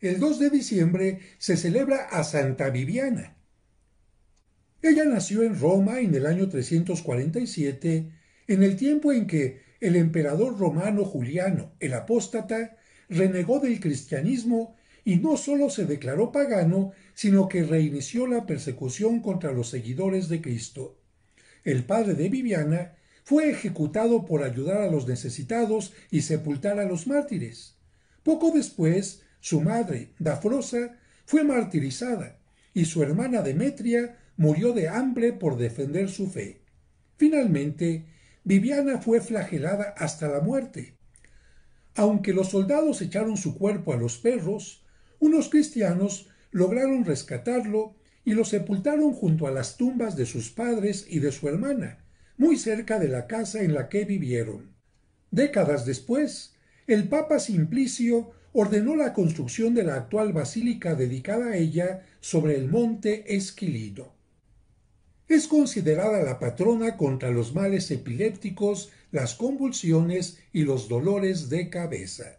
el 2 de diciembre se celebra a Santa Viviana. Ella nació en Roma en el año 347, en el tiempo en que el emperador romano Juliano, el apóstata, renegó del cristianismo y no sólo se declaró pagano, sino que reinició la persecución contra los seguidores de Cristo. El padre de Viviana fue ejecutado por ayudar a los necesitados y sepultar a los mártires. Poco después, su madre, Dafrosa, fue martirizada y su hermana Demetria murió de hambre por defender su fe. Finalmente, Viviana fue flagelada hasta la muerte. Aunque los soldados echaron su cuerpo a los perros, unos cristianos lograron rescatarlo y lo sepultaron junto a las tumbas de sus padres y de su hermana, muy cerca de la casa en la que vivieron. Décadas después, el Papa Simplicio ordenó la construcción de la actual basílica dedicada a ella sobre el monte Esquilino. Es considerada la patrona contra los males epilépticos, las convulsiones y los dolores de cabeza.